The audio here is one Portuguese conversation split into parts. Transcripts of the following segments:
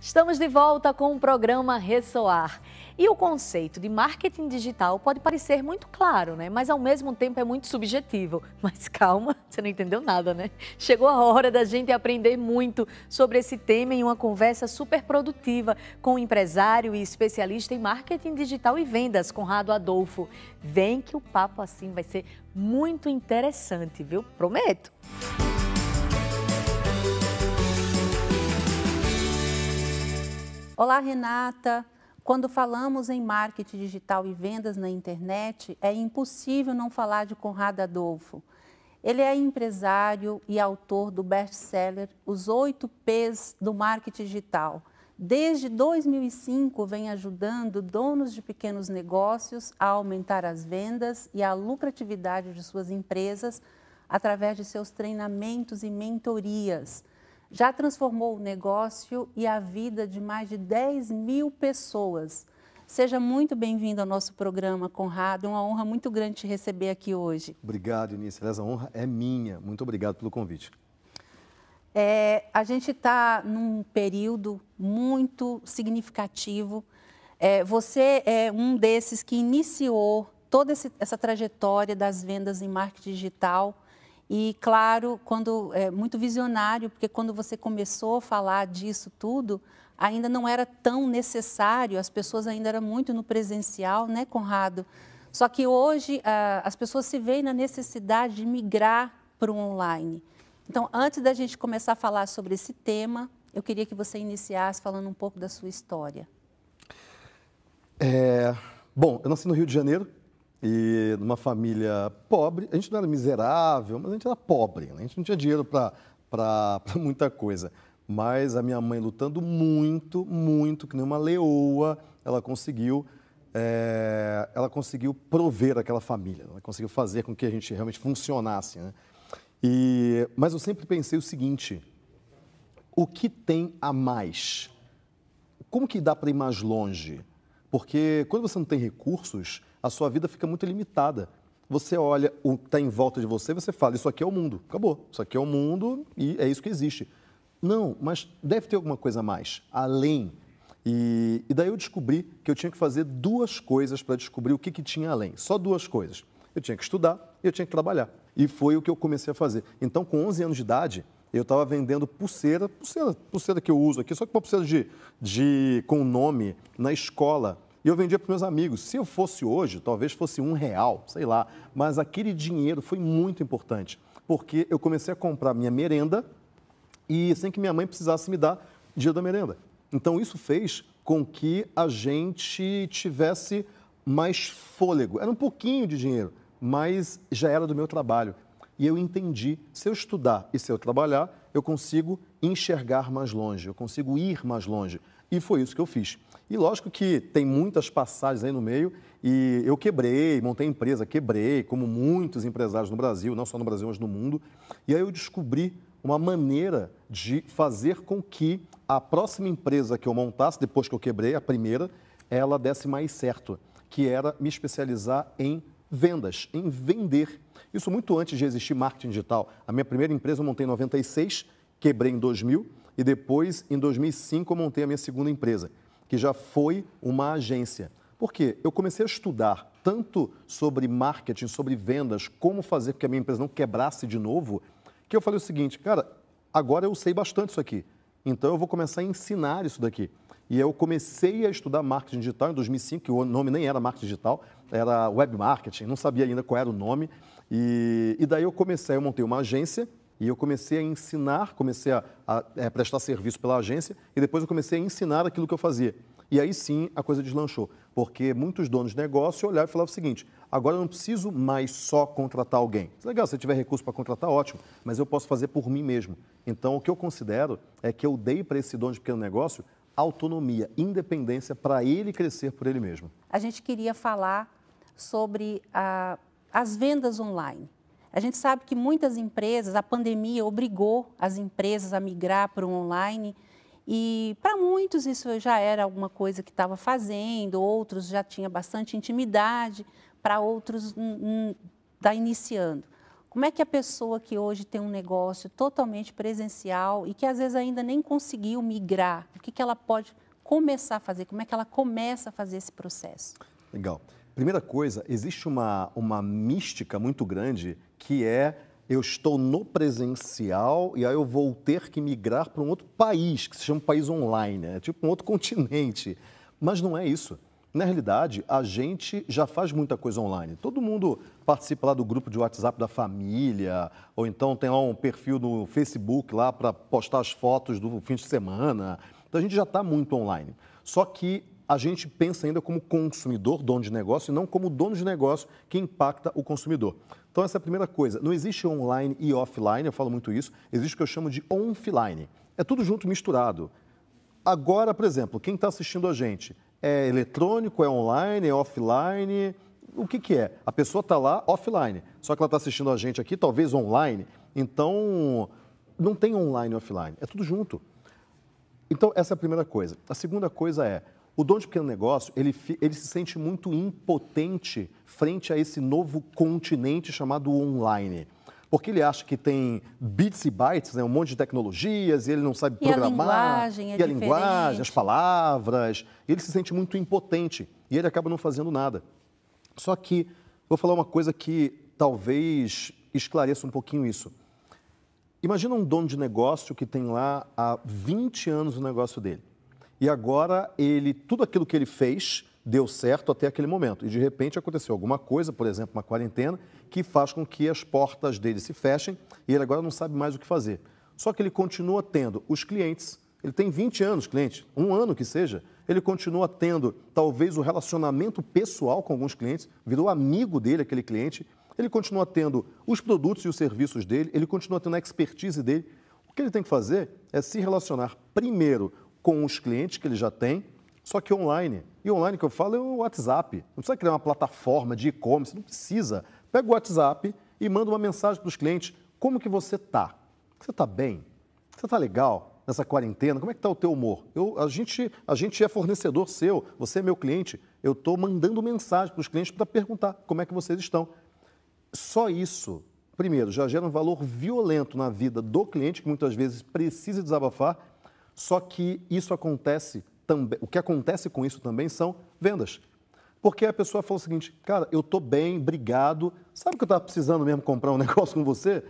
Estamos de volta com o programa Ressoar. E o conceito de marketing digital pode parecer muito claro, né? Mas ao mesmo tempo é muito subjetivo. Mas calma, você não entendeu nada, né? Chegou a hora da gente aprender muito sobre esse tema em uma conversa super produtiva com o empresário e especialista em marketing digital e vendas, Conrado Adolfo. Vem que o papo assim vai ser muito interessante, viu? Prometo. Música Olá, Renata. Quando falamos em marketing digital e vendas na internet, é impossível não falar de Conrado Adolfo. Ele é empresário e autor do best-seller Os Oito P's do Marketing Digital. Desde 2005, vem ajudando donos de pequenos negócios a aumentar as vendas e a lucratividade de suas empresas através de seus treinamentos e mentorias já transformou o negócio e a vida de mais de 10 mil pessoas. Seja muito bem-vindo ao nosso programa, Conrado. É uma honra muito grande te receber aqui hoje. Obrigado, Inês. Aliás, a honra é minha. Muito obrigado pelo convite. É, a gente está num período muito significativo. É, você é um desses que iniciou toda esse, essa trajetória das vendas em marketing digital e claro, quando é muito visionário, porque quando você começou a falar disso tudo, ainda não era tão necessário, as pessoas ainda eram muito no presencial, né, Conrado? Só que hoje ah, as pessoas se veem na necessidade de migrar para o online. Então, antes da gente começar a falar sobre esse tema, eu queria que você iniciasse falando um pouco da sua história. É... Bom, eu nasci no Rio de Janeiro, e numa família pobre. A gente não era miserável, mas a gente era pobre, né? a gente não tinha dinheiro para muita coisa. Mas a minha mãe, lutando muito, muito, que nem uma leoa, ela conseguiu. É, ela conseguiu prover aquela família, né? ela conseguiu fazer com que a gente realmente funcionasse. Né? E, mas eu sempre pensei o seguinte: o que tem a mais? Como que dá para ir mais longe? Porque quando você não tem recursos, a sua vida fica muito limitada. Você olha o que está em volta de você, você fala, isso aqui é o mundo, acabou. Isso aqui é o mundo e é isso que existe. Não, mas deve ter alguma coisa a mais, além. E, e daí eu descobri que eu tinha que fazer duas coisas para descobrir o que, que tinha além. Só duas coisas. Eu tinha que estudar e eu tinha que trabalhar. E foi o que eu comecei a fazer. Então, com 11 anos de idade, eu estava vendendo pulseira, pulseira, pulseira que eu uso aqui, só que uma pulseira de, de, com nome na escola e eu vendia para meus amigos. Se eu fosse hoje, talvez fosse um real, sei lá. Mas aquele dinheiro foi muito importante, porque eu comecei a comprar minha merenda e sem que minha mãe precisasse me dar dia da merenda. Então isso fez com que a gente tivesse mais fôlego. Era um pouquinho de dinheiro, mas já era do meu trabalho. E eu entendi, se eu estudar e se eu trabalhar, eu consigo enxergar mais longe, eu consigo ir mais longe. E foi isso que eu fiz. E lógico que tem muitas passagens aí no meio e eu quebrei, montei empresa, quebrei, como muitos empresários no Brasil, não só no Brasil, mas no mundo. E aí eu descobri uma maneira de fazer com que a próxima empresa que eu montasse, depois que eu quebrei, a primeira, ela desse mais certo, que era me especializar em vendas, em vender. Isso muito antes de existir marketing digital. A minha primeira empresa eu montei em 96, quebrei em 2000 e depois, em 2005, eu montei a minha segunda empresa, que já foi uma agência. Por quê? Eu comecei a estudar tanto sobre marketing, sobre vendas, como fazer com que a minha empresa não quebrasse de novo, que eu falei o seguinte, cara, agora eu sei bastante isso aqui. Então eu vou começar a ensinar isso daqui. E eu comecei a estudar marketing digital em 2005, que o nome nem era marketing digital, era web marketing, não sabia ainda qual era o nome. E, e daí eu comecei, eu montei uma agência e eu comecei a ensinar, comecei a, a, a, é, prestar serviço pela agência e depois eu comecei a ensinar aquilo que eu fazia. E aí sim a coisa deslanchou, porque muitos donos de negócio olhavam e falavam o seguinte: agora eu não preciso mais só contratar alguém. É legal, se tiver recurso para contratar, ótimo, mas eu posso fazer por mim mesmo. Então o que eu considero é que eu dei para esse dono de pequeno negócio autonomia, independência para ele crescer por ele mesmo. A gente queria falar sobre a, ah, as vendas online. A gente sabe que muitas empresas, a pandemia obrigou as empresas a migrar para o online. E para muitos isso já era alguma coisa que estava fazendo, outros já tinha bastante intimidade, para outros está hum, hum, iniciando. Como é que a pessoa que hoje tem um negócio totalmente presencial e que às vezes ainda nem conseguiu migrar, o que, que ela pode começar a fazer? Como é que ela começa a fazer esse processo? Legal. Primeira coisa, existe uma, uma mística muito grande que é eu estou no presencial e aí eu vou ter que migrar para um outro país, que se chama um país online, é né? tipo um outro continente. Mas não é isso. Na realidade, a gente já faz muita coisa online. Todo mundo participa lá do grupo de WhatsApp da família, ou então tem lá um perfil no Facebook lá para postar as fotos do fim de semana. Então a gente já está muito online. Só que a gente pensa ainda como consumidor, dono de negócio, e não como dono de negócio que impacta o consumidor. Então, essa é a primeira coisa. Não existe online e offline, eu falo muito isso, existe o que eu chamo de offline. É tudo junto misturado. Agora, por exemplo, quem está assistindo a gente é eletrônico, é online, é offline? O que, que é? A pessoa está lá offline, só que ela está assistindo a gente aqui, talvez online. Então, não tem online e offline, é tudo junto. Então, essa é a primeira coisa. A segunda coisa é, o dono de pequeno negócio, ele, ele se sente muito impotente frente a esse novo continente chamado online porque ele acha que tem bits e bytes, né, um monte de tecnologias, e ele não sabe e programar. A linguagem é e a linguagem, as palavras. Ele se sente muito impotente e ele acaba não fazendo nada. Só que vou falar uma coisa que talvez esclareça um pouquinho isso. Imagina um dono de negócio que tem lá há 20 anos o negócio dele e agora ele tudo aquilo que ele fez deu certo até aquele momento. E de repente aconteceu alguma coisa, por exemplo, uma quarentena, que faz com que as portas dele se fechem e ele agora não sabe mais o que fazer. Só que ele continua tendo os clientes, ele tem 20 anos, cliente, um ano que seja, ele continua tendo talvez o relacionamento pessoal com alguns clientes, virou amigo dele, aquele cliente, ele continua tendo os produtos e os serviços dele, ele continua tendo a expertise dele. O que ele tem que fazer é se relacionar primeiro com os clientes que ele já tem, só que online. E online que eu falo é o WhatsApp. Não precisa criar uma plataforma de e-commerce, não precisa. Pega o WhatsApp e manda uma mensagem para os clientes. Como que você tá? Você está bem? Você está legal nessa quarentena? Como é que está o teu humor? Eu, a, gente, a gente é fornecedor seu, você é meu cliente. Eu estou mandando mensagem para os clientes para perguntar como é que vocês estão. Só isso, primeiro, já gera um valor violento na vida do cliente, que muitas vezes precisa desabafar só que isso acontece também. O que acontece com isso também são vendas. Porque a pessoa fala o seguinte, cara, eu tô bem, obrigado. Sabe que eu estava precisando mesmo comprar um negócio com você?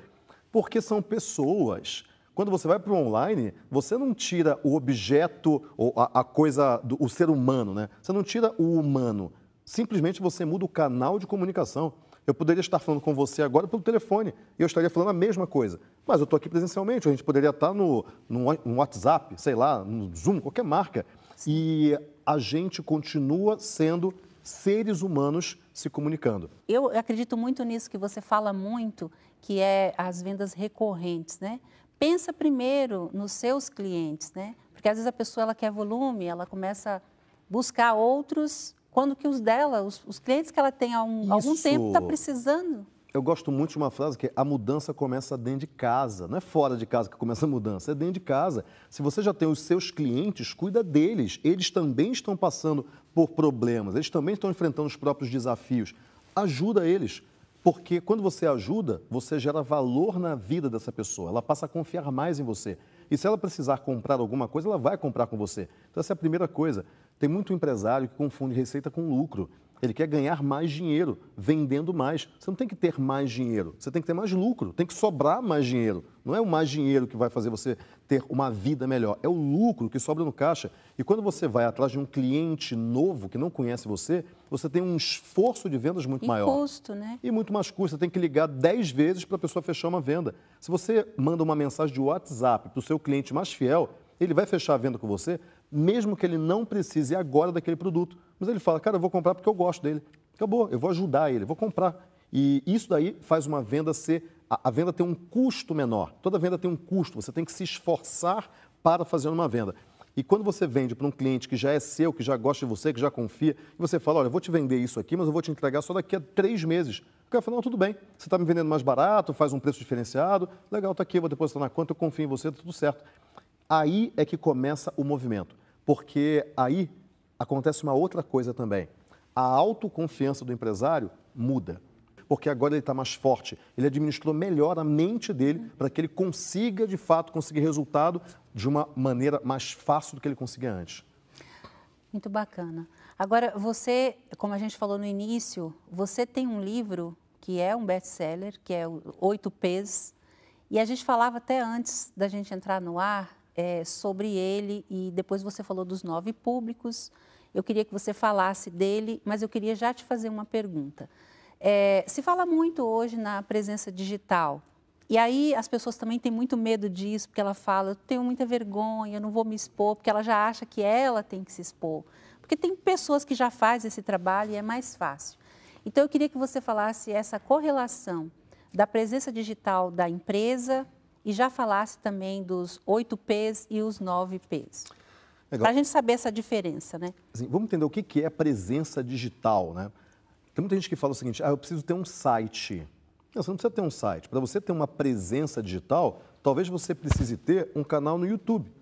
Porque são pessoas. Quando você vai para o online, você não tira o objeto ou a, a coisa, do, o ser humano, né? Você não tira o humano. Simplesmente você muda o canal de comunicação. Eu poderia estar falando com você agora pelo telefone e eu estaria falando a mesma coisa. Mas eu estou aqui presencialmente, a gente poderia estar no, no, no, WhatsApp, sei lá, no Zoom, qualquer marca. E a gente continua sendo seres humanos se comunicando. Eu acredito muito nisso que você fala muito, que é as vendas recorrentes, né? Pensa primeiro nos seus clientes, né? Porque às vezes a pessoa ela quer volume, ela começa a buscar outros quando que os dela, os, os clientes que ela tem há um, algum tempo, está precisando. Eu gosto muito de uma frase que é, a mudança começa dentro de casa. Não é fora de casa que começa a mudança, é dentro de casa. Se você já tem os seus clientes, cuida deles. Eles também estão passando por problemas, eles também estão enfrentando os próprios desafios. Ajuda eles, porque quando você ajuda, você gera valor na vida dessa pessoa. Ela passa a confiar mais em você. E se ela precisar comprar alguma coisa, ela vai comprar com você. Então, essa é a primeira coisa. Tem muito empresário que confunde receita com lucro. Ele quer ganhar mais dinheiro, vendendo mais. Você não tem que ter mais dinheiro, você tem que ter mais lucro, tem que sobrar mais dinheiro. Não é o mais dinheiro que vai fazer você ter uma vida melhor, é o lucro que sobra no caixa. E quando você vai atrás de um cliente novo que não conhece você, você tem um esforço de vendas muito e maior. Custo, né? E muito mais custo. Você tem que ligar 10 vezes para a pessoa fechar uma venda. Se você manda uma mensagem de WhatsApp para o seu cliente mais fiel, ele vai fechar a venda com você mesmo que ele não precise agora daquele produto. Mas ele fala, cara, eu vou comprar porque eu gosto dele. Acabou, eu vou ajudar ele, vou comprar. E isso daí faz uma venda ser. A, a venda tem um custo menor. Toda venda tem um custo, você tem que se esforçar para fazer uma venda. E quando você vende para um cliente que já é seu, que já gosta de você, que já confia, e você fala, olha, eu vou te vender isso aqui, mas eu vou te entregar só daqui a três meses. O cara fala, não, tudo bem, você está me vendendo mais barato, faz um preço diferenciado, legal, está aqui, vou depositar na conta, eu confio em você, tá tudo certo. Aí é que começa o movimento, porque aí acontece uma outra coisa também. A autoconfiança do empresário muda, porque agora ele está mais forte, ele administrou melhor a mente dele para que ele consiga, de fato, conseguir resultado de uma maneira mais fácil do que ele conseguia antes. Muito bacana. Agora, você, como a gente falou no início, você tem um livro que é um best-seller, que é o Oito P's, e a gente falava até antes da gente entrar no ar é, sobre ele e depois você falou dos nove públicos. Eu queria que você falasse dele, mas eu queria já te fazer uma pergunta. É, se fala muito hoje na presença digital. E aí as pessoas também têm muito medo disso, porque ela fala, eu tenho muita vergonha, eu não vou me expor, porque ela já acha que ela tem que se expor. Porque tem pessoas que já fazem esse trabalho e é mais fácil. Então eu queria que você falasse essa correlação da presença digital da empresa e já falasse também dos 8 P's e os 9 P's. Para a gente saber essa diferença, né? Assim, vamos entender o que é presença digital, né? Tem muita gente que fala o seguinte, ah, eu preciso ter um site. Não, você não precisa ter um site. Para você ter uma presença digital, talvez você precise ter um canal no YouTube.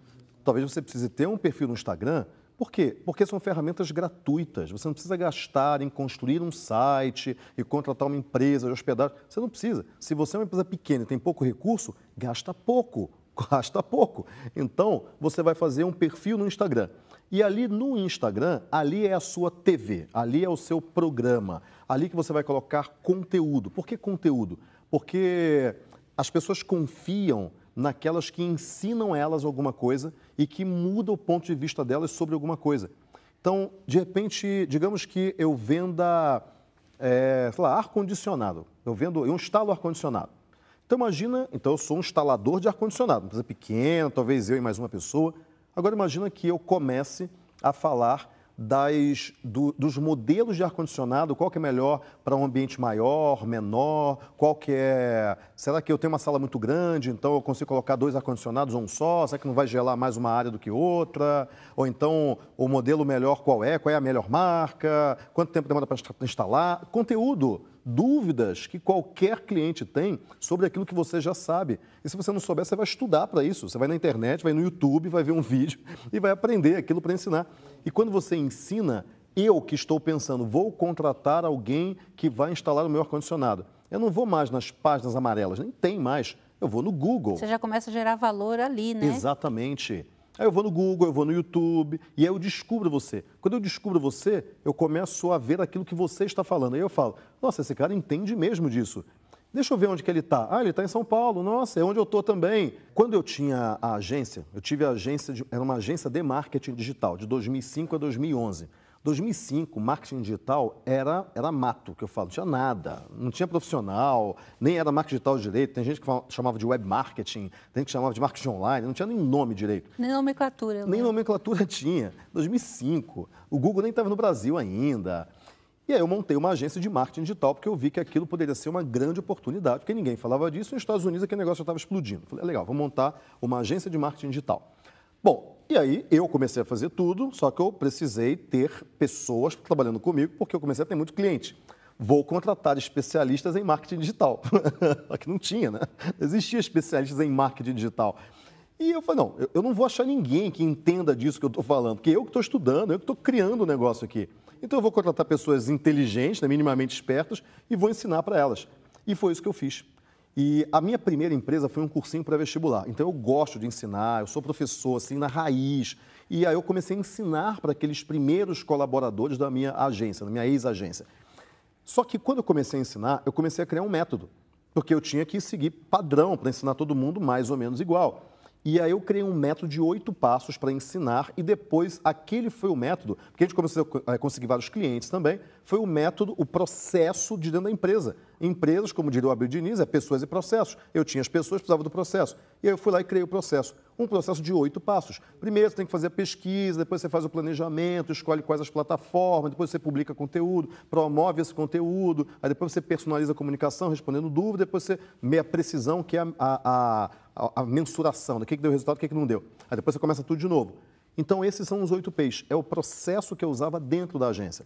Talvez você precise ter um perfil no Instagram, por quê? Porque são ferramentas gratuitas. Você não precisa gastar em construir um site e contratar uma empresa de hospedagem. Você não precisa. Se você é uma empresa pequena e tem pouco recurso, gasta pouco. Gasta pouco. Então, você vai fazer um perfil no Instagram. E ali no Instagram, ali é a sua TV, ali é o seu programa, ali que você vai colocar conteúdo. Por que conteúdo? Porque as pessoas confiam naquelas que ensinam elas alguma coisa e que muda o ponto de vista delas sobre alguma coisa. Então, de repente, digamos que eu venda, é, sei lá, ar-condicionado. Eu vendo, eu instalo ar-condicionado. Então, imagina, então eu sou um instalador de ar-condicionado, uma empresa pequena, talvez eu e mais uma pessoa. Agora, imagina que eu comece a falar das, do, dos modelos de ar-condicionado, qual que é melhor para um ambiente maior, menor, qual que é... Será que eu tenho uma sala muito grande, então eu consigo colocar dois ar-condicionados ou um só? Será que não vai gelar mais uma área do que outra? Ou então, o modelo melhor qual é? Qual é a melhor marca? Quanto tempo demora para instalar? Conteúdo dúvidas que qualquer cliente tem sobre aquilo que você já sabe. E se você não souber, você vai estudar para isso. Você vai na internet, vai no YouTube, vai ver um vídeo e vai aprender aquilo para ensinar. E quando você ensina, eu que estou pensando, vou contratar alguém que vai instalar o meu ar-condicionado. Eu não vou mais nas páginas amarelas, nem tem mais. Eu vou no Google. Você já começa a gerar valor ali, né? Exatamente. Aí ah, eu vou no Google, eu vou no YouTube, e aí eu descubro você. Quando eu descubro você, eu começo a ver aquilo que você está falando. Aí eu falo, nossa, esse cara entende mesmo disso. Deixa eu ver onde que ele está. Ah, ele está em São Paulo. Nossa, é onde eu estou também. Quando eu tinha a agência, eu tive a agência, de, era uma agência de marketing digital, de 2005 a 2011. 2005, marketing digital era, era mato, que eu falo, não tinha nada, não tinha profissional, nem era marketing digital direito, tem gente que chamava de web marketing, tem gente que chamava de marketing online, não tinha nem nome direito. Nem nomenclatura. Né? Nem lembro. nomenclatura tinha. 2005, o Google nem estava no Brasil ainda. E aí eu montei uma agência de marketing digital, porque eu vi que aquilo poderia ser uma grande oportunidade, porque ninguém falava disso, nos Estados Unidos aquele negócio já estava explodindo. Falei, é legal, vou montar uma agência de marketing digital. Bom, e aí eu comecei a fazer tudo, só que eu precisei ter pessoas trabalhando comigo, porque eu comecei a ter muito cliente. Vou contratar especialistas em marketing digital. só que não tinha, né? Não existia especialistas em marketing digital. E eu falei, não, eu não vou achar ninguém que entenda disso que eu estou falando, porque eu que estou estudando, eu que estou criando o um negócio aqui. Então eu vou contratar pessoas inteligentes, né, minimamente espertas, e vou ensinar para elas. E foi isso que eu fiz. E a minha primeira empresa foi um cursinho para vestibular. Então eu gosto de ensinar, eu sou professor assim na raiz. E aí eu comecei a ensinar para aqueles primeiros colaboradores da minha agência, da minha ex-agência. Só que quando eu comecei a ensinar, eu comecei a criar um método, porque eu tinha que seguir padrão para ensinar todo mundo mais ou menos igual. E aí eu criei um método de oito passos para ensinar e depois aquele foi o método, porque a gente começou a eh, conseguir vários clientes também, foi o método, o processo de dentro da empresa. Empresas, como diria o Abel Diniz, é pessoas e processos. Eu tinha as pessoas, precisava do processo. E aí eu fui lá e criei o processo. Um processo de oito passos. Primeiro você tem que fazer a pesquisa, depois você faz o planejamento, escolhe quais as plataformas, depois você publica conteúdo, promove esse conteúdo, aí depois você personaliza a comunicação, respondendo dúvida, depois você... Meia precisão, que é a, a a, mensuração do que, que deu resultado, o que, que não deu. Aí depois você começa tudo de novo. Então, esses são os oito P's. É o processo que eu usava dentro da agência.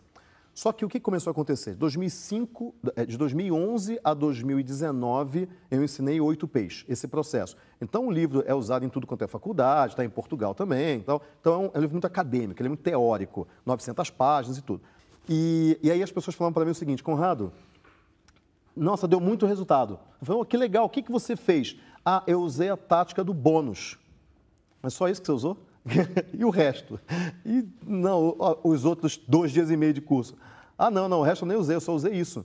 Só que o que começou a acontecer? 2005, é, de 2011 a 2019, eu ensinei oito P's, esse processo. Então, o livro é usado em tudo quanto é faculdade, está em Portugal também. Então, então é, um, é um livro muito acadêmico, ele é muito teórico, 900 páginas e tudo. E, e aí as pessoas falavam para mim o seguinte, Conrado, nossa, deu muito resultado. Eu falei, oh, que legal, o que, que você fez? Ah, eu usei a tática do bônus. Mas só isso que você usou? e o resto? E não, os outros dois dias e meio de curso. Ah, não, não, o resto eu nem usei, eu só usei isso.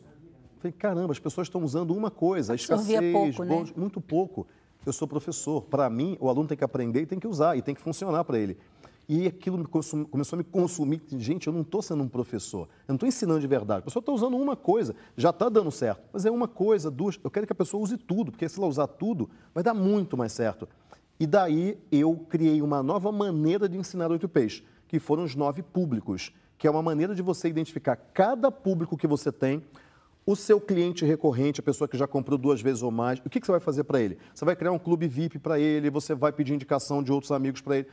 falei, caramba, as pessoas estão usando uma coisa, Absorvia escassez, né? bônus, né? muito pouco. Eu sou professor, para mim, o aluno tem que aprender e tem que usar, e tem que funcionar para ele. E aquilo me consum... começou a me consumir. Gente, eu não estou sendo um professor. Eu não estou ensinando de verdade. A pessoa está usando uma coisa, já está dando certo. Mas é uma coisa, duas. Eu quero que a pessoa use tudo, porque se ela usar tudo, vai dar muito mais certo. E daí eu criei uma nova maneira de ensinar oito peixes, que foram os nove públicos, que é uma maneira de você identificar cada público que você tem, o seu cliente recorrente, a pessoa que já comprou duas vezes ou mais. O que você vai fazer para ele? Você vai criar um clube VIP para ele, você vai pedir indicação de outros amigos para ele.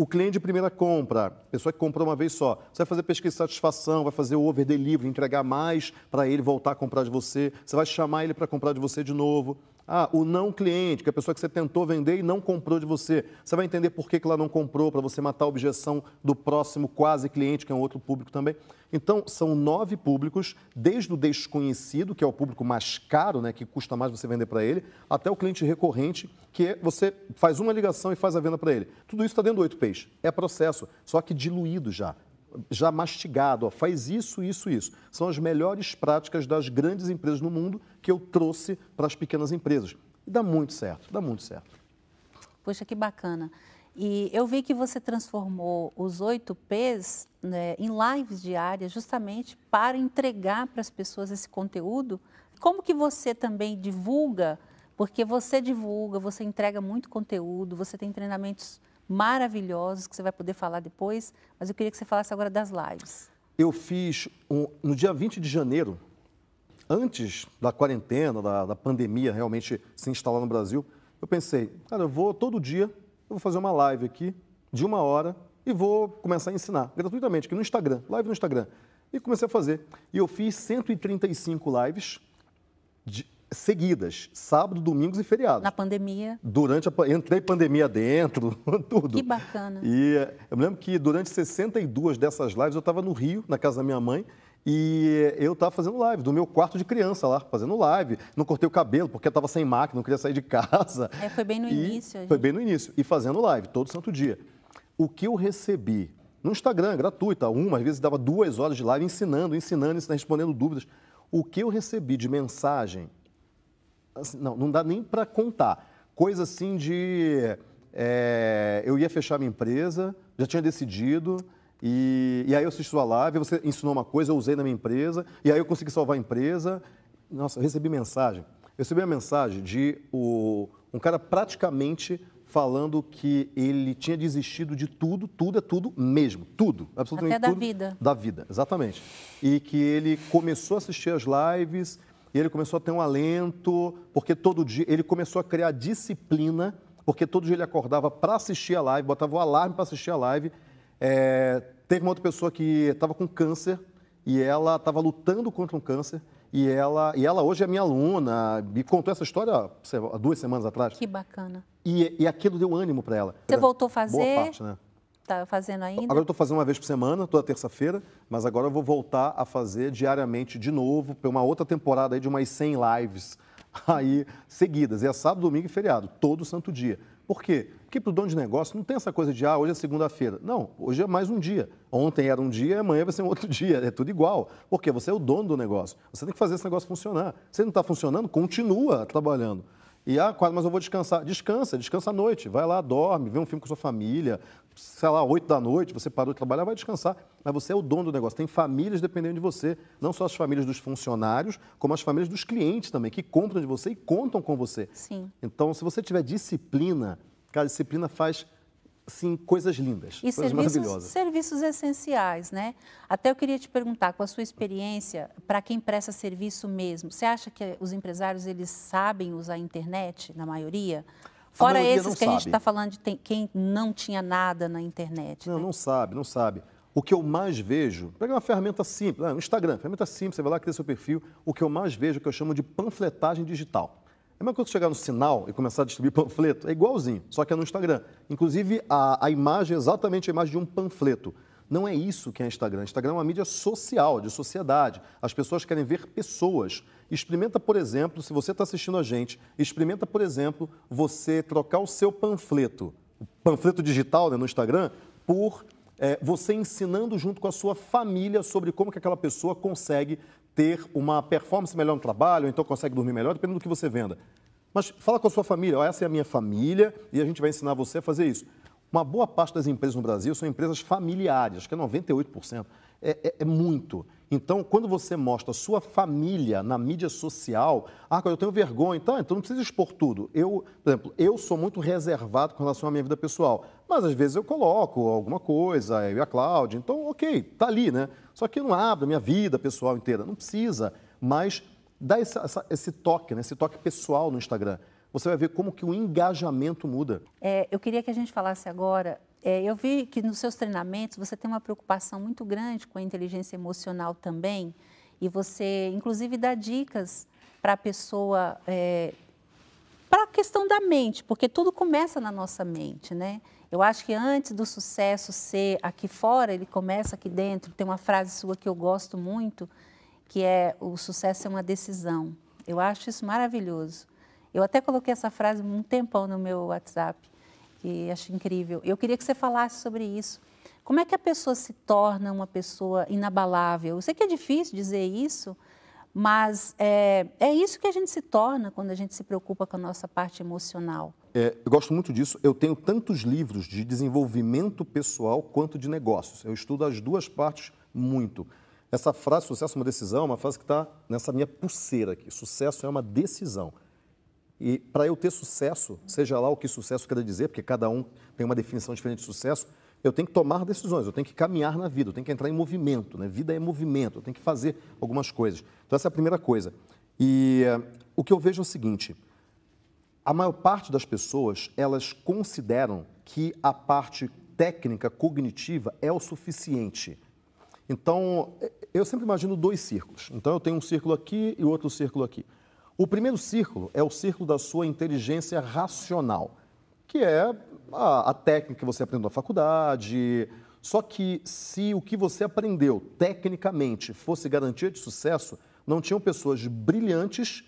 O cliente de primeira compra, pessoa que comprou uma vez só, você vai fazer pesquisa de satisfação, vai fazer o over delivery, entregar mais para ele voltar a comprar de você, você vai chamar ele para comprar de você de novo. Ah, o não cliente, que é a pessoa que você tentou vender e não comprou de você. Você vai entender por que, que ela não comprou, para você matar a objeção do próximo quase cliente, que é um outro público também. Então, são nove públicos, desde o desconhecido, que é o público mais caro, né, que custa mais você vender para ele, até o cliente recorrente, que é você faz uma ligação e faz a venda para ele. Tudo isso está dentro do oito peixes. É processo, só que diluído já já mastigado, ó, faz isso, isso, isso. São as melhores práticas das grandes empresas no mundo que eu trouxe para as pequenas empresas. E dá muito certo, dá muito certo. Poxa, que bacana. E eu vi que você transformou os oito P's né, em lives diárias justamente para entregar para as pessoas esse conteúdo. Como que você também divulga? Porque você divulga, você entrega muito conteúdo, você tem treinamentos maravilhosos que você vai poder falar depois, mas eu queria que você falasse agora das lives. Eu fiz um, no dia 20 de janeiro, antes da quarentena, da, da, pandemia realmente se instalar no Brasil, eu pensei, cara, eu vou todo dia, eu vou fazer uma live aqui de uma hora e vou começar a ensinar gratuitamente, aqui no Instagram, live no Instagram. E comecei a fazer. E eu fiz 135 lives de, seguidas, sábado, domingos e feriados. Na pandemia? Durante a entrei pandemia dentro, tudo. Que bacana. E eu me lembro que durante 62 dessas lives eu estava no Rio, na casa da minha mãe, e eu estava fazendo live, do meu quarto de criança lá, fazendo live. Não cortei o cabelo porque estava sem máquina, não queria sair de casa. É, foi bem no e início. Foi bem no início. E fazendo live, todo santo dia. O que eu recebi no Instagram, gratuita, uma, às vezes dava duas horas de live ensinando, ensinando, ensinando respondendo dúvidas. O que eu recebi de mensagem Assim, não, não dá nem para contar. Coisa assim de é, eu ia fechar minha empresa, já tinha decidido, e, e aí eu assisti sua live, você ensinou uma coisa, eu usei na minha empresa, e aí eu consegui salvar a empresa. Nossa, eu recebi mensagem. Eu recebi uma mensagem de o, um cara praticamente falando que ele tinha desistido de tudo, tudo é tudo mesmo, tudo, absolutamente Até da tudo. da vida. Da vida, exatamente. E que ele começou a assistir as lives e ele começou a ter um alento, porque todo dia ele começou a criar disciplina, porque todo dia ele acordava para assistir a live, botava o alarme para assistir a live. É, teve uma outra pessoa que estava com câncer e ela estava lutando contra um câncer. E ela, e ela hoje é minha aluna, me contou essa história duas semanas atrás. Que bacana. E, e aquilo deu ânimo para ela. Você voltou a fazer? Boa parte, né? Está fazendo ainda? Agora eu estou fazendo uma vez por semana, toda terça-feira, mas agora eu vou voltar a fazer diariamente de novo, para uma outra temporada aí de umas 100 lives aí seguidas. E é sábado, domingo e feriado, todo santo dia. Por quê? Porque para o dono de negócio não tem essa coisa de, ah, hoje é segunda-feira. Não, hoje é mais um dia. Ontem era um dia, amanhã vai ser um outro dia. É tudo igual. Porque você é o dono do negócio. Você tem que fazer esse negócio funcionar. Se não está funcionando, continua trabalhando. E, ah, mas eu vou descansar. Descansa, descansa à noite. Vai lá, dorme, vê um filme com sua família, sei lá, 8 da noite, você parou de trabalhar, vai descansar. Mas você é o dono do negócio. Tem famílias dependendo de você. Não só as famílias dos funcionários, como as famílias dos clientes também, que compram de você e contam com você. Sim. Então, se você tiver disciplina, cara, a disciplina faz assim, coisas lindas, e coisas serviços, maravilhosas. serviços essenciais, né? Até eu queria te perguntar, com a sua experiência, para quem presta serviço mesmo, você acha que os empresários, eles sabem usar a internet, na maioria? Fora esses que sabe. a gente está falando de tem, quem não tinha nada na internet. Não, né? não sabe, não sabe. O que eu mais vejo, pega uma ferramenta simples, um né, Instagram, ferramenta simples, você vai lá, cria seu perfil. O que eu mais vejo é o que eu chamo de panfletagem digital. É como quando chegar no sinal e começar a distribuir panfleto, é igualzinho, só que é no Instagram. Inclusive, a, a imagem é exatamente a imagem de um panfleto. Não é isso que é Instagram. Instagram é uma mídia social, de sociedade. As pessoas querem ver pessoas. Experimenta, por exemplo, se você está assistindo a gente, experimenta, por exemplo, você trocar o seu panfleto, o panfleto digital né, no Instagram, por é, você ensinando junto com a sua família sobre como que aquela pessoa consegue ter uma performance melhor no trabalho, ou então consegue dormir melhor, dependendo do que você venda. Mas fala com a sua família, essa é a minha família e a gente vai ensinar você a fazer isso. Uma boa parte das empresas no Brasil são empresas familiares, que é 98%. É, é, é, muito. Então, quando você mostra sua família na mídia social, ah, eu tenho vergonha, então, ah, então não precisa expor tudo. Eu, por exemplo, eu sou muito reservado com relação à minha vida pessoal, mas às vezes eu coloco alguma coisa, eu e a Cláudia, então, ok, tá ali, né? Só que eu não abro a minha vida pessoal inteira, não precisa, mas dá essa, esse toque, né? esse toque pessoal no Instagram você vai ver como que o engajamento muda. É, eu queria que a gente falasse agora. É, eu vi que nos seus treinamentos você tem uma preocupação muito grande com a inteligência emocional também, e você, inclusive, dá dicas para a pessoa, é, para a questão da mente, porque tudo começa na nossa mente, né? Eu acho que antes do sucesso ser aqui fora, ele começa aqui dentro. Tem uma frase sua que eu gosto muito, que é o sucesso é uma decisão. Eu acho isso maravilhoso. Eu até coloquei essa frase um tempão no meu WhatsApp, que acho incrível. Eu queria que você falasse sobre isso. Como é que a pessoa se torna uma pessoa inabalável? Eu sei que é difícil dizer isso, mas é, é isso que a gente se torna quando a gente se preocupa com a nossa parte emocional. É, eu gosto muito disso. Eu tenho tantos livros de desenvolvimento pessoal quanto de negócios. Eu estudo as duas partes muito. Essa frase, sucesso é uma decisão, é uma frase que está nessa minha pulseira aqui. Sucesso é uma decisão. E para eu ter sucesso, seja lá o que sucesso quer dizer, porque cada um tem uma definição diferente de sucesso, eu tenho que tomar decisões, eu tenho que caminhar na vida, eu tenho que entrar em movimento. Né? Vida é movimento, eu tenho que fazer algumas coisas. Então, essa é a primeira coisa. E uh, o que eu vejo é o seguinte: a maior parte das pessoas elas consideram que a parte técnica cognitiva é o suficiente. Então, eh, eu sempre imagino dois círculos. Então, eu tenho um círculo aqui e outro círculo aqui. O primeiro círculo é o círculo da sua inteligência racional, que é a, a técnica que você aprendeu na faculdade. Só que se o que você aprendeu tecnicamente fosse garantia de sucesso, não tinham pessoas brilhantes,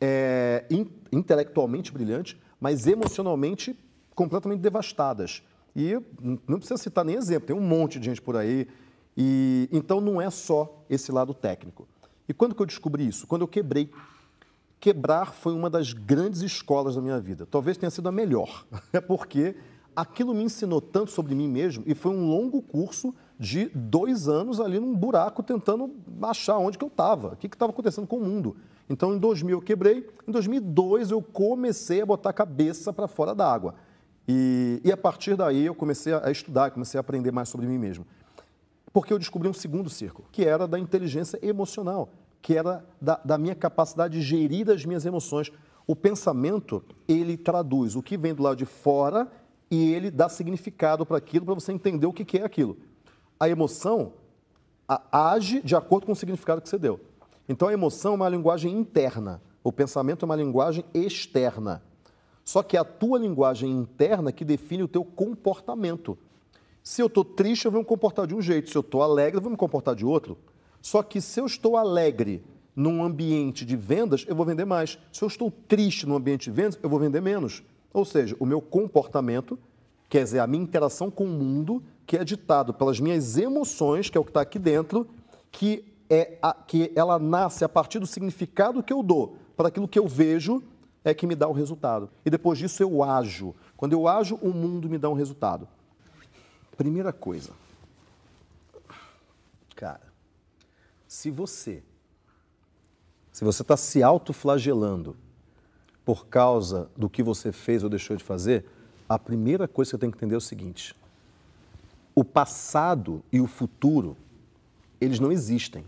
é, in, intelectualmente brilhantes, mas emocionalmente completamente devastadas. E não precisa citar nem exemplo, tem um monte de gente por aí. E então não é só esse lado técnico. E quando que eu descobri isso? Quando eu quebrei Quebrar foi uma das grandes escolas da minha vida. Talvez tenha sido a melhor, é porque aquilo me ensinou tanto sobre mim mesmo e foi um longo curso de dois anos ali num buraco tentando achar onde que eu estava, o que estava acontecendo com o mundo. Então, em 2000 eu quebrei, em 2002 eu comecei a botar a cabeça para fora da água. E, e, a partir daí eu comecei a estudar, comecei a aprender mais sobre mim mesmo. Porque eu descobri um segundo círculo, que era da inteligência emocional que era da, da minha capacidade de gerir as minhas emoções. O pensamento, ele traduz o que vem do lado de fora e ele dá significado para aquilo, para você entender o que, que é aquilo. A emoção a, age de acordo com o significado que você deu. Então, a emoção é uma linguagem interna, o pensamento é uma linguagem externa. Só que é a tua linguagem interna que define o teu comportamento. Se eu estou triste, eu vou me comportar de um jeito. Se eu estou alegre, eu vou me comportar de outro. Só que se eu estou alegre num ambiente de vendas, eu vou vender mais. Se eu estou triste num ambiente de vendas, eu vou vender menos. Ou seja, o meu comportamento, quer dizer, a minha interação com o mundo, que é ditado pelas minhas emoções, que é o que está aqui dentro, que, é a, que ela nasce a partir do significado que eu dou para aquilo que eu vejo, é que me dá o resultado. E depois disso eu ajo. Quando eu ajo, o mundo me dá um resultado. Primeira coisa, se você, se você está se autoflagelando por causa do que você fez ou deixou de fazer, a primeira coisa que você tem que entender é o seguinte: o passado e o futuro, eles não existem.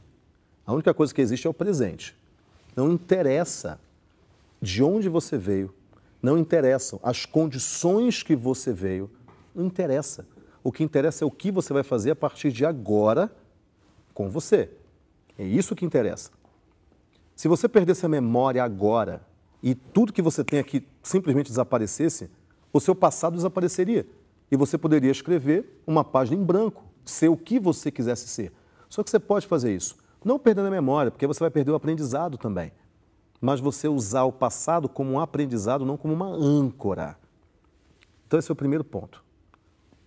A única coisa que existe é o presente. Não interessa de onde você veio, não interessam as condições que você veio, não interessa. O que interessa é o que você vai fazer a partir de agora com você. É isso que interessa. Se você perdesse a memória agora e tudo que você tem aqui simplesmente desaparecesse, o seu passado desapareceria e você poderia escrever uma página em branco, ser o que você quisesse ser. Só que você pode fazer isso, não perdendo a memória, porque você vai perder o aprendizado também. Mas você usar o passado como um aprendizado, não como uma âncora. Então, esse é o primeiro ponto.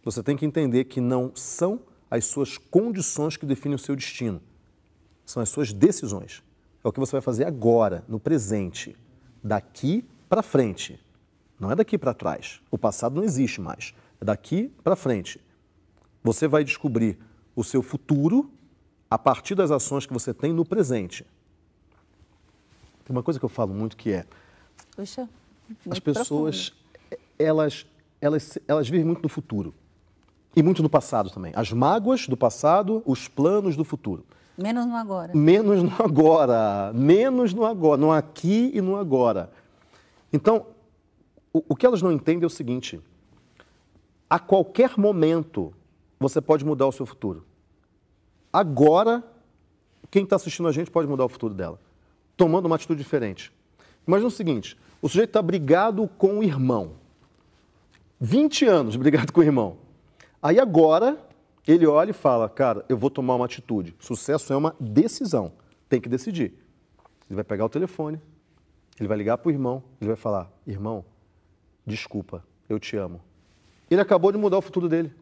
Você tem que entender que não são as suas condições que definem o seu destino, são as suas decisões. É o que você vai fazer agora, no presente, daqui para frente. Não é daqui para trás. O passado não existe mais. É daqui para frente. Você vai descobrir o seu futuro a partir das ações que você tem no presente. Tem uma coisa que eu falo muito que é. Puxa, as pessoas, profundo. elas, elas, elas vivem muito no futuro. E muito no passado também. As mágoas do passado, os planos do futuro. Menos no agora. Menos no agora. Menos no agora. No aqui e no agora. Então, o, o que elas não entendem é o seguinte: a qualquer momento você pode mudar o seu futuro. Agora, quem está assistindo a gente pode mudar o futuro dela, tomando uma atitude diferente. Imagina o seguinte: o sujeito está brigado com o irmão. 20 anos brigado com o irmão. Aí agora ele olha e fala, cara, eu vou tomar uma atitude. Sucesso é uma decisão. Tem que decidir. Ele vai pegar o telefone, ele vai ligar para o irmão, ele vai falar, irmão, desculpa, eu te amo. Ele acabou de mudar o futuro dele.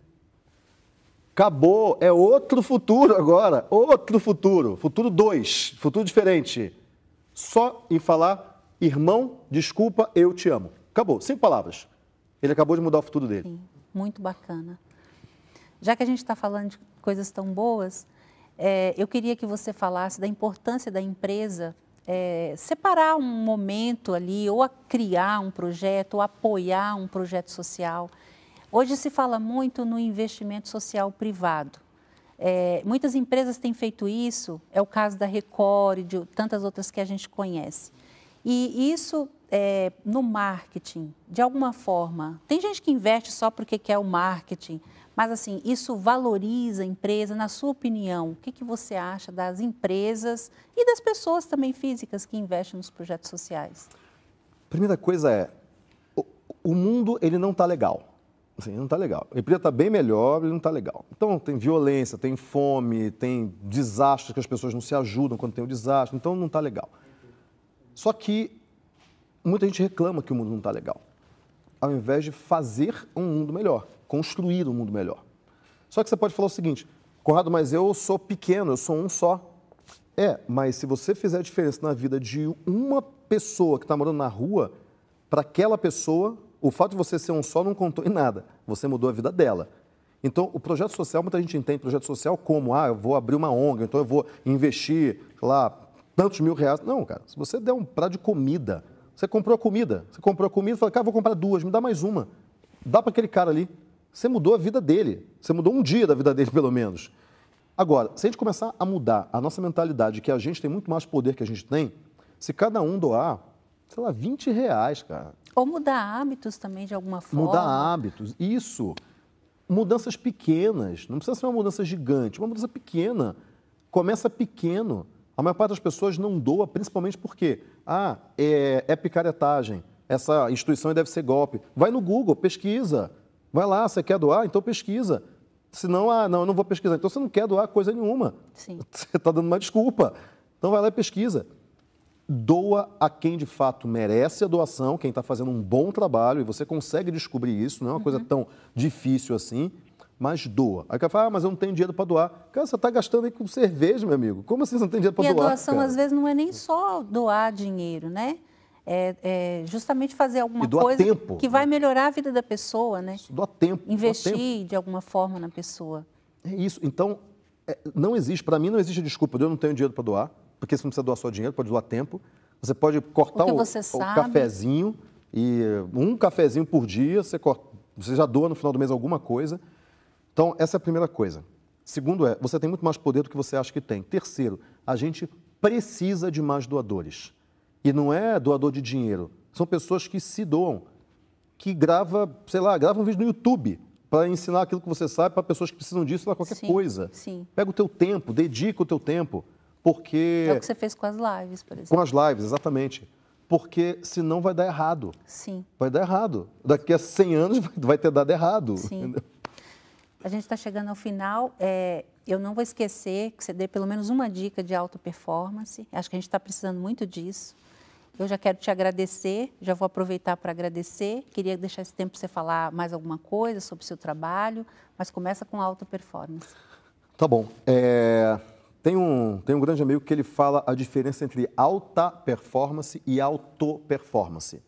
Acabou, é outro futuro agora, outro futuro, futuro 2, futuro diferente. Só em falar, irmão, desculpa, eu te amo. Acabou, sem palavras. Ele acabou de mudar o futuro dele. Sim, muito bacana. Já que a gente está falando de coisas tão boas, é, eu queria que você falasse da importância da empresa é, separar um momento ali, ou a criar um projeto, ou apoiar um projeto social. Hoje se fala muito no investimento social privado. É, muitas empresas têm feito isso, é o caso da Record e de tantas outras que a gente conhece. E isso é, no marketing, de alguma forma, tem gente que investe só porque quer o marketing, mas assim, isso valoriza a empresa, na sua opinião, o que, que você acha das empresas e das pessoas também físicas que investem nos projetos sociais? Primeira coisa é, o mundo ele não está legal. Assim, não está legal. A empresa está bem melhor, ele não está legal. Então, tem violência, tem fome, tem desastres que as pessoas não se ajudam quando tem o um desastre. Então, não está legal. Só que muita gente reclama que o mundo não está legal, ao invés de fazer um mundo melhor, construir um mundo melhor. Só que você pode falar o seguinte, Conrado, mas eu sou pequeno, eu sou um só. É, mas se você fizer a diferença na vida de uma pessoa que está morando na rua, para aquela pessoa, o fato de você ser um só não contou em nada. Você mudou a vida dela. Então, o projeto social, muita gente entende projeto social como, ah, eu vou abrir uma ONG, então eu vou investir, lá, tantos mil reais. Não, cara, se você der um prato de comida, você comprou a comida, você comprou a comida e fala, cara, vou comprar duas, me dá mais uma. Dá para aquele cara ali. Você mudou a vida dele. Você mudou um dia da vida dele, pelo menos. Agora, se a gente começar a mudar a nossa mentalidade, que a gente tem muito mais poder que a gente tem, se cada um doar, sei lá, 20 reais, cara. Ou mudar hábitos também, de alguma forma. Mudar hábitos, isso. Mudanças pequenas, não precisa ser uma mudança gigante, uma mudança pequena. Começa pequeno. A maior parte das pessoas não doa, principalmente porque, ah, é, é picaretagem, essa instituição deve ser golpe. Vai no Google, pesquisa. Vai lá, você quer doar? Então pesquisa. Senão, ah, não, eu não vou pesquisar. Então você não quer doar coisa nenhuma. Sim. Você está dando uma desculpa. Então vai lá e pesquisa. Doa a quem de fato merece a doação, quem está fazendo um bom trabalho, e você consegue descobrir isso, não é uma uhum. coisa tão difícil assim mas doa. Aí o cara fala, ah, mas eu não tenho dinheiro para doar. Cara, você está gastando aí com cerveja, meu amigo. Como assim você não tem dinheiro para doar? E a doação, cara? às vezes, não é nem só doar dinheiro, né? É, é justamente fazer alguma coisa tempo, que né? vai melhorar a vida da pessoa, né? Isso, doa tempo. Investir doa tempo. de alguma forma na pessoa. É isso. Então, é, não existe, para mim não existe desculpa de eu não tenho dinheiro para doar, porque você não precisa doar só dinheiro, pode doar tempo. Você pode cortar o, o, cafezinho e um cafezinho por dia, você, corta, você já doa no final do mês alguma coisa então, essa é a primeira coisa. Segundo é, você tem muito mais poder do que você acha que tem. Terceiro, a gente precisa de mais doadores. E não é doador de dinheiro, são pessoas que se doam, que grava, sei lá, grava um vídeo no YouTube para ensinar aquilo que você sabe para pessoas que precisam disso, para qualquer sim, coisa. Sim. Pega o teu tempo, dedica o teu tempo, porque... É o que você fez com as lives, por exemplo. Com as lives, exatamente. Porque senão vai dar errado. Sim. Vai dar errado. Daqui a 100 anos vai ter dado errado. Sim. Entendeu? A gente está chegando ao final. É, eu não vou esquecer que você dê pelo menos uma dica de alta performance. Acho que a gente está precisando muito disso. Eu já quero te agradecer, já vou aproveitar para agradecer. Queria deixar esse tempo para você falar mais alguma coisa sobre o seu trabalho, mas começa com alta performance. Tá bom. É, tem, um, tem um grande amigo que ele fala a diferença entre alta performance e auto-performance.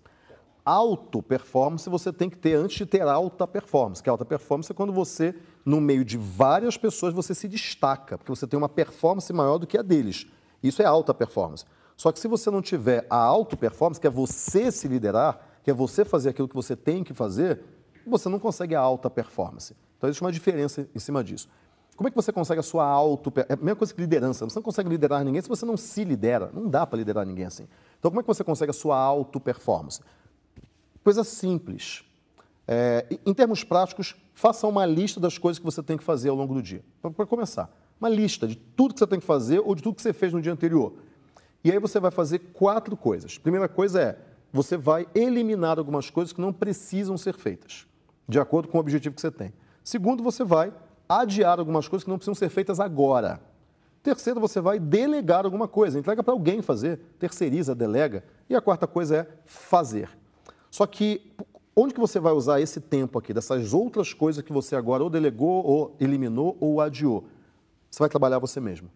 Auto performance você tem que ter antes de ter alta performance, que alta performance é quando você, no meio de várias pessoas, você se destaca, porque você tem uma performance maior do que a deles. Isso é alta performance. Só que se você não tiver a auto performance, que é você se liderar, que é você fazer aquilo que você tem que fazer, você não consegue a alta performance. Então existe uma diferença em cima disso. Como é que você consegue a sua auto... É a mesma coisa que liderança. Você não consegue liderar ninguém se você não se lidera. Não dá para liderar ninguém assim. Então, como é que você consegue a sua auto-performance? Coisa simples. É, em termos práticos, faça uma lista das coisas que você tem que fazer ao longo do dia. Para começar, uma lista de tudo que você tem que fazer ou de tudo que você fez no dia anterior. E aí você vai fazer quatro coisas. Primeira coisa é, você vai eliminar algumas coisas que não precisam ser feitas, de acordo com o objetivo que você tem. Segundo, você vai adiar algumas coisas que não precisam ser feitas agora. Terceiro, você vai delegar alguma coisa, entrega para alguém fazer, terceiriza, delega. E a quarta coisa é fazer. Só que onde que você vai usar esse tempo aqui, dessas outras coisas que você agora ou delegou, ou eliminou, ou adiou? Você vai trabalhar você mesmo.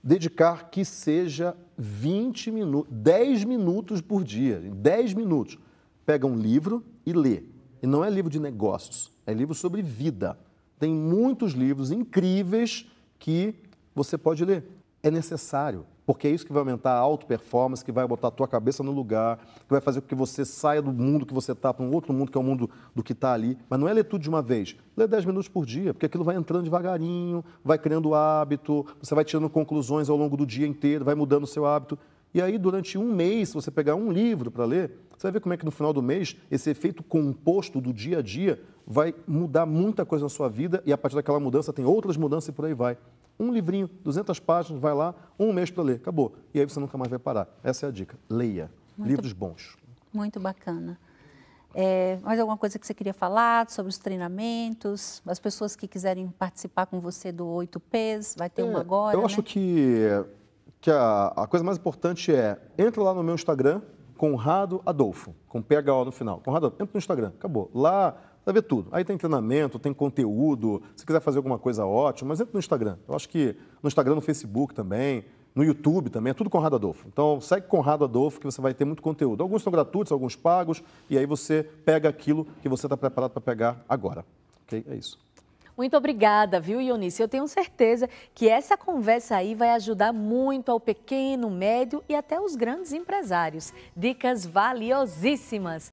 Dedicar que seja 20 minutos, 10 minutos por dia, 10 minutos. Pega um livro e lê. E não é livro de negócios, é livro sobre vida. Tem muitos livros incríveis que você pode ler. É necessário porque é isso que vai aumentar a auto-performance, que vai botar a tua cabeça no lugar, que vai fazer com que você saia do mundo que você está para um outro mundo, que é o mundo do que está ali. Mas não é ler tudo de uma vez, lê 10 minutos por dia, porque aquilo vai entrando devagarinho, vai criando hábito, você vai tirando conclusões ao longo do dia inteiro, vai mudando o seu hábito. E aí, durante um mês, se você pegar um livro para ler, você vai ver como é que no final do mês, esse efeito composto do dia a dia vai mudar muita coisa na sua vida e a partir daquela mudança tem outras mudanças e por aí vai. Um livrinho, 200 páginas, vai lá, um mês para ler, acabou. E aí você nunca mais vai parar. Essa é a dica. Leia. Muito, livros bons. Muito bacana. É, mais alguma coisa que você queria falar sobre os treinamentos? As pessoas que quiserem participar com você do 8Ps, vai ter é, uma agora? Eu né? acho que que a, a coisa mais importante é, entra lá no meu Instagram, Conrado Adolfo, com PHO no final. Conrado Adolfo, entra no Instagram, acabou. Lá vai ver tudo. Aí tem treinamento, tem conteúdo, se quiser fazer alguma coisa ótima, mas entra no Instagram. Eu acho que no Instagram, no Facebook também, no YouTube também, é tudo Conrado Adolfo. Então segue Conrado Adolfo que você vai ter muito conteúdo. Alguns são gratuitos, alguns pagos, e aí você pega aquilo que você está preparado para pegar agora. Ok? É isso. Muito obrigada, viu, Ionice? Eu tenho certeza que essa conversa aí vai ajudar muito ao pequeno, médio e até os grandes empresários. Dicas valiosíssimas.